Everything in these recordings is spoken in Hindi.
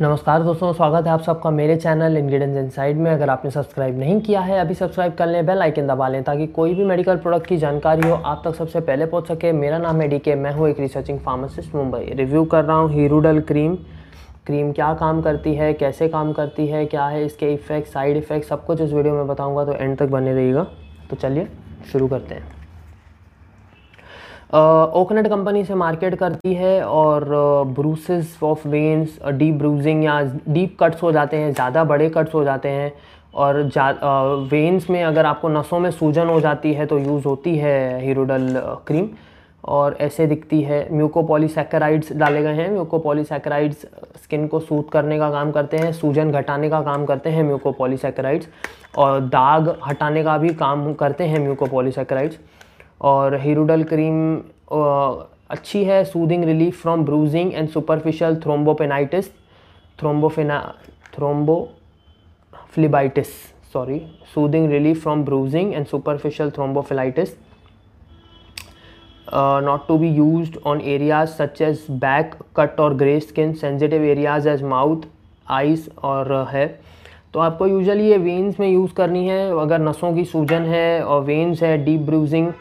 नमस्कार दोस्तों स्वागत है आप सबका मेरे चैनल इंग्रेडिएंट्स इनसाइड में अगर आपने सब्सक्राइब नहीं किया है अभी सब्सक्राइब कर लें बेल आइकन दबा लें ताकि कोई भी मेडिकल प्रोडक्ट की जानकारी हो आप तक सबसे पहले पहुंच सके मेरा नाम है डीके मैं हूं एक रिसर्चिंग फार्मासिस्ट मुंबई रिव्यू कर रहा हूं हीरोडल क्रीम क्रीम क्या काम करती है कैसे काम करती है क्या है इसके इफ़ेक्ट साइड इफ़ेक्ट सब कुछ इस वीडियो में बताऊँगा तो एंड तक बने रहिएगा तो चलिए शुरू करते हैं ओकनट कंपनी से मार्केट करती है और bruises of veins deep bruising या डीप कट्स हो जाते हैं ज़्यादा बड़े कट्स हो जाते हैं और जा वेंस में अगर आपको नसों में सूजन हो जाती है तो यूज़ होती है हीरोडल क्रीम और ऐसे दिखती है म्यूकोपॉलीसैकेराइड्स डाले गए हैं म्यूकोपॉलीसैकेराइड्स स्किन को सूत करने का काम करते हैं सूजन घटाने का काम करते हैं म्यूकोपोलीसेक्राइड्स और दाग हटाने का भी काम करते हैं म्यूकोपोलीसेक्राइड्स और हीरोडल क्रीम अच्छी है soothing relief from bruising and superficial thrombophlebitis thrombophlebitis thrombophlebitis sorry soothing relief from bruising and superficial thrombophlebitis not to be use on areas such as back cut और grazed skin sensitive areas as mouth eyes और है तो आपको यूजली ये वेन्स में यूज़ करनी है अगर नसों की सूजन है और वेंस है डीप ब्रूजिंग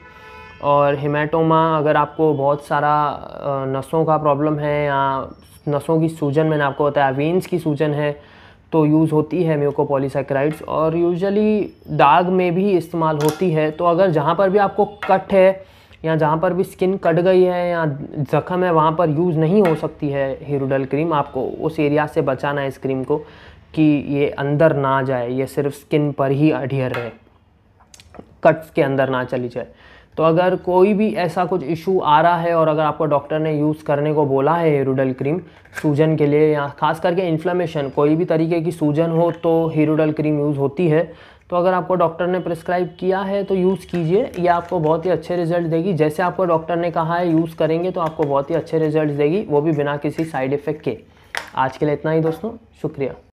और हिमाटोमा अगर आपको बहुत सारा नसों का प्रॉब्लम है या नसों की सूजन मैंने आपको बताया वेंस की सूजन है तो यूज़ होती है म्यूकोपॉलीसेक्राइड्स और यूजुअली दाग में भी इस्तेमाल होती है तो अगर जहाँ पर भी आपको कट है या जहाँ पर भी स्किन कट गई है या जख्म है वहाँ पर यूज़ नहीं हो सकती है हीरोडल क्रीम आपको उस एरिया से बचाना है इस क्रीम को कि ये अंदर ना जाए ये सिर्फ स्किन पर ही अडियर रहे कट्स के अंदर ना चली जाए तो अगर कोई भी ऐसा कुछ इशू आ रहा है और अगर आपको डॉक्टर ने यूज़ करने को बोला है हीरोडल क्रीम सूजन के लिए या खास करके इन्फ्लेमेशन कोई भी तरीके की सूजन हो तो हीरोडल क्रीम यूज़ होती है तो अगर आपको डॉक्टर ने प्रिस्क्राइब किया है तो यूज़ कीजिए ये आपको बहुत ही अच्छे रिजल्ट देगी जैसे आपको डॉक्टर ने कहा है यूज़ करेंगे तो आपको बहुत ही अच्छे रिजल्ट देगी वो भी बिना किसी साइड इफ़ेक्ट के आज के लिए इतना ही दोस्तों शुक्रिया